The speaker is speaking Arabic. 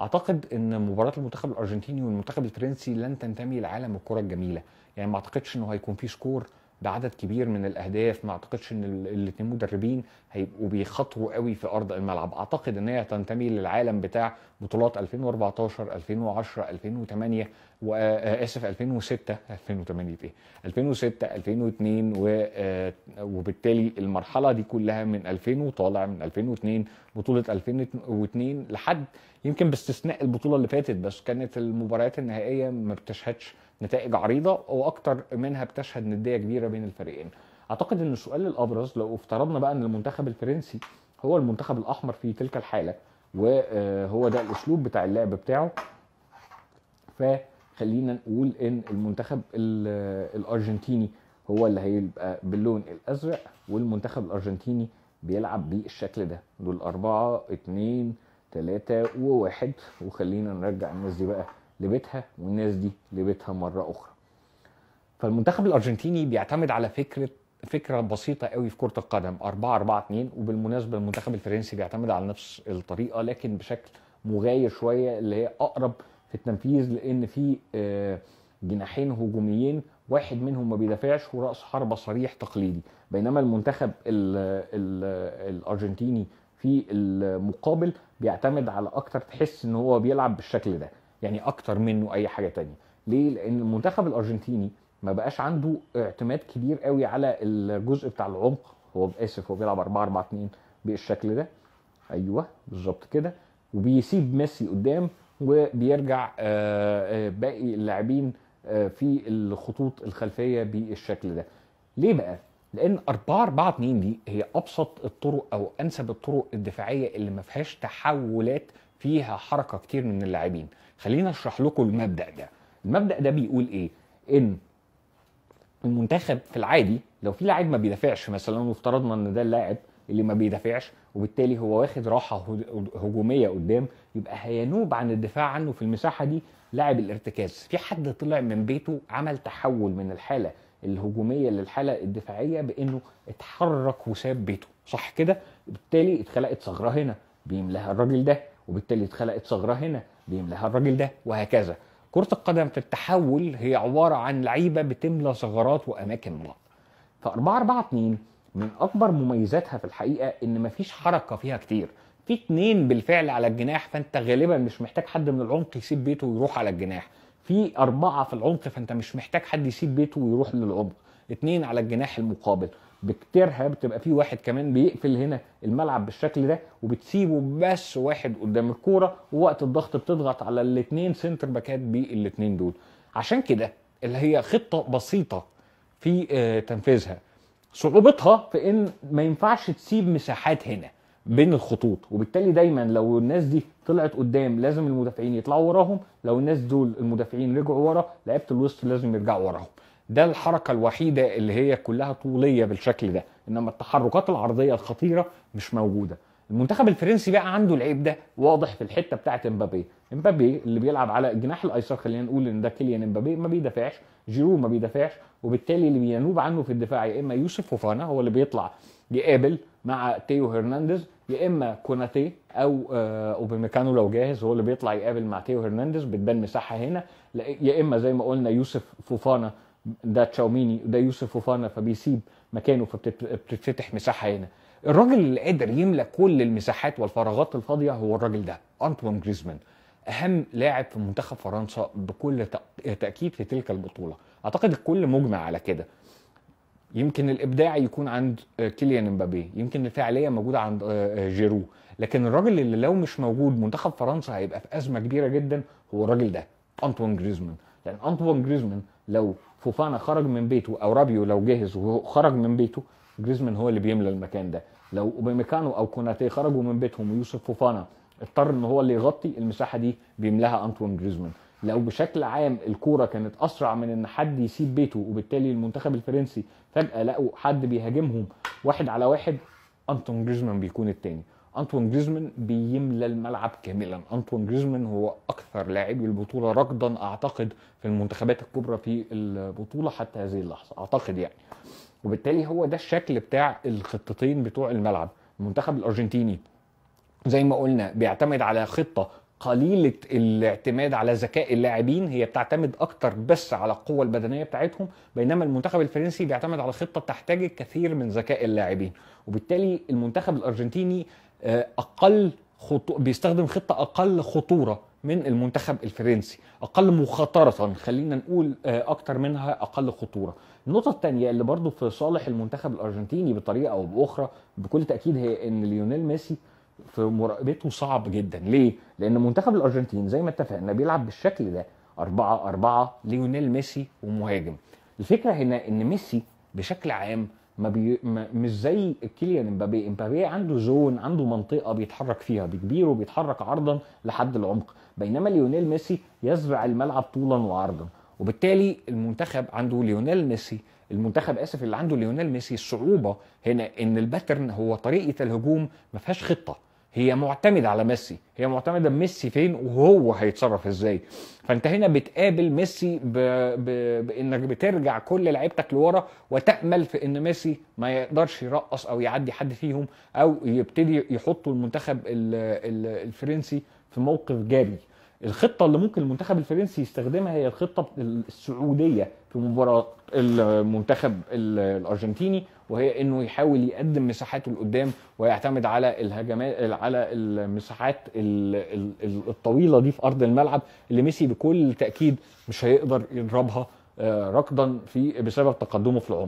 اعتقد ان مباراه المنتخب الارجنتيني والمنتخب الفرنسي لن تنتمي لعالم الكره الجميله يعني ما اعتقدش انه هيكون في سكور بعدد كبير من الاهداف ما اعتقدش ان الاثنين مدربين هيبقوا بيخطروا قوي في ارض الملعب اعتقد ان هي تنتمي للعالم بتاع بطولات 2014 2010 2008 واسف 2006 2008 ايه 2006 2002 و... آه، وبالتالي المرحله دي كلها من 2000 وطالع من 2002 بطوله 2002 لحد يمكن باستثناء البطوله اللي فاتت بس كانت المباريات النهائيه ما بتشهدش نتائج عريضه واكثر منها بتشهد نديه كبيره بين الفريقين اعتقد ان السؤال الابرز لو افترضنا بقى ان المنتخب الفرنسي هو المنتخب الاحمر في تلك الحاله وهو ده الاسلوب بتاع اللعب بتاعه فخلينا نقول ان المنتخب الارجنتيني هو اللي هيبقى باللون الازرق والمنتخب الارجنتيني بيلعب بالشكل ده دول أربعة اتنين تلاتة وواحد وخلينا نرجع الناس دي بقى لبيتها والناس دي لبيتها مره اخرى فالمنتخب الارجنتيني بيعتمد على فكره فكره بسيطه قوي في كره القدم 4 4 2 وبالمناسبه المنتخب الفرنسي بيعتمد على نفس الطريقه لكن بشكل مغاير شويه اللي هي اقرب في التنفيذ لان في آه، جناحين هجوميين واحد منهم ما بيدافعش وراس حربه صريح تقليدي بينما المنتخب الـ الـ الارجنتيني في المقابل بيعتمد على اكتر تحس ان هو بيلعب بالشكل ده يعني اكتر منه اي حاجه تانية ليه لان المنتخب الارجنتيني ما بقاش عنده اعتماد كبير قوي على الجزء بتاع العمق هو اسف هو بيلعب 4 4 2 بالشكل ده ايوه بالظبط كده وبيسيب ميسي قدام وبيرجع آه، آه، باقي اللاعبين آه، في الخطوط الخلفيه بالشكل ده ليه بقى لان 4 4 2 دي هي ابسط الطرق او انسب الطرق الدفاعيه اللي ما فيهاش تحولات فيها حركه كتير من اللاعبين خلينا اشرح لكم المبدا ده المبدا ده بيقول ايه ان المنتخب في العادي لو في لاعب ما بيدافعش مثلا وافترضنا ان ده اللاعب اللي ما بيدافعش وبالتالي هو واخد راحه هجوميه قدام يبقى هينوب عن الدفاع عنه في المساحه دي لاعب الارتكاز في حد طلع من بيته عمل تحول من الحاله الهجوميه للحاله الدفاعيه بانه اتحرك وساب بيته صح كده بالتالي اتخلقت ثغره هنا بيملاها الراجل ده وبالتالي اتخلقت ثغره هنا بيملاها الراجل ده وهكذا كره القدم في التحول هي عباره عن لعيبه بتملى ثغرات واماكن ملاط ف 4 4 2 من اكبر مميزاتها في الحقيقه ان مفيش حركه فيها كتير في اتنين بالفعل على الجناح فانت غالبا مش محتاج حد من العمق يسيب بيته ويروح على الجناح في أربعة في العمق فأنت مش محتاج حد يسيب بيته ويروح للعمق اتنين على الجناح المقابل بكتيرها بتبقى في واحد كمان بيقفل هنا الملعب بالشكل ده وبتسيبه بس واحد قدام الكوره ووقت الضغط بتضغط على الاثنين سنتر باكات بالاثنين دول عشان كده اللي هي خطه بسيطه في آه، تنفيذها صعوبتها في ان ما ينفعش تسيب مساحات هنا بين الخطوط وبالتالي دايما لو الناس دي طلعت قدام لازم المدافعين يطلعوا وراهم لو الناس دول المدافعين رجعوا ورا لعيبه الوسط لازم يرجعوا وراهم ده الحركه الوحيده اللي هي كلها طوليه بالشكل ده انما التحركات العرضيه الخطيره مش موجوده المنتخب الفرنسي بقى عنده العيب ده واضح في الحته بتاعت امبابي امبابي اللي بيلعب على الجناح الايسر خلينا نقول ان ده كيليان امبابي ما بيدافعش جيرو ما بيدافعش وبالتالي اللي بينوب عنه في الدفاع يا اما يوسف فوفانا هو اللي بيطلع يقابل مع تيو هرنانديز يا اما كوناتي او آه، اوباميكانو لو جاهز هو اللي بيطلع يقابل مع تيو هرنانديز بتبان مساحه هنا يا اما زي ما قلنا يوسف فوفانا ده تشاوميني وده يوسف فوفانا فبيسيب مكانه فبتتفتح مساحه هنا الراجل اللي قادر يملا كل المساحات والفراغات الفاضيه هو الراجل ده انطوان جريزمان اهم لاعب في منتخب فرنسا بكل تاكيد في تلك البطوله اعتقد الكل مجمع على كده يمكن الابداع يكون عند كيليان امبابي يمكن الفعاليه موجوده عند آه، آه، جيرو لكن الراجل اللي لو مش موجود منتخب فرنسا هيبقى في ازمه كبيره جدا هو الراجل ده انطوان جريزمان لان يعني انطوان جريزمان لو فوفانا خرج من بيته او رابيو لو جهز وخرج من بيته جريزمان هو اللي بيملى المكان ده لو اوباميكانو او كوناتي خرجوا من بيتهم ويوسف فوفانا اضطر ان هو اللي يغطي المساحه دي بيملاها انطوان جريزمان لو بشكل عام الكوره كانت اسرع من ان حد يسيب بيته وبالتالي المنتخب الفرنسي فجاه لقوا حد بيهاجمهم واحد على واحد انطون جريزمان بيكون الثاني انطون جريزمان بيملى الملعب كاملا انطون جريزمان هو اكثر لاعبي البطوله ركضا اعتقد في المنتخبات الكبرى في البطوله حتى هذه اللحظه اعتقد يعني وبالتالي هو ده الشكل بتاع الخطتين بتوع الملعب المنتخب الارجنتيني زي ما قلنا بيعتمد على خطه قليله الاعتماد على ذكاء اللاعبين هي بتعتمد اكتر بس على القوه البدنيه بتاعتهم بينما المنتخب الفرنسي بيعتمد على خطه تحتاج الكثير من ذكاء اللاعبين وبالتالي المنتخب الارجنتيني آه، اقل خطو... بيستخدم خطه اقل خطوره من المنتخب الفرنسي اقل مخاطره خلينا نقول آه، اكتر منها اقل خطوره النقطه الثانيه اللي برضو في صالح المنتخب الارجنتيني بطريقه او باخرى بكل تاكيد هي ان ليونيل ميسي في مراقبته صعب جدا ليه؟ لان منتخب الارجنتين زي ما اتفقنا بيلعب بالشكل ده 4 4 ليونيل ميسي ومهاجم الفكره هنا ان ميسي بشكل عام ما بي... ما... مش زي كيليان امبابي امبابي عنده زون عنده منطقه بيتحرك فيها بكبير وبيتحرك عرضا لحد العمق بينما ليونيل ميسي يزرع الملعب طولا وعرضا وبالتالي المنتخب عنده ليونيل ميسي المنتخب اسف اللي عنده ليونيل ميسي الصعوبه هنا ان الباترن هو طريقه الهجوم ما فيهاش خطه هي معتمده على ميسي هي معتمده ميسي فين وهو هيتصرف ازاي فانت هنا بتقابل ميسي ب... ب... بانك بترجع كل لعيبتك لورا وتامل في ان ميسي ما يقدرش يرقص او يعدي حد فيهم او يبتدي يحطوا المنتخب ال... الفرنسي في موقف جاري الخطه اللي ممكن المنتخب الفرنسي يستخدمها هي الخطه السعوديه في مباراه المنتخب الارجنتيني وهي انه يحاول يقدم مساحاته لقدام ويعتمد على الهجمات على المساحات الطويله دي في ارض الملعب اللي ميسي بكل تاكيد مش هيقدر يضربها آه، ركضا في بسبب تقدمه في العمر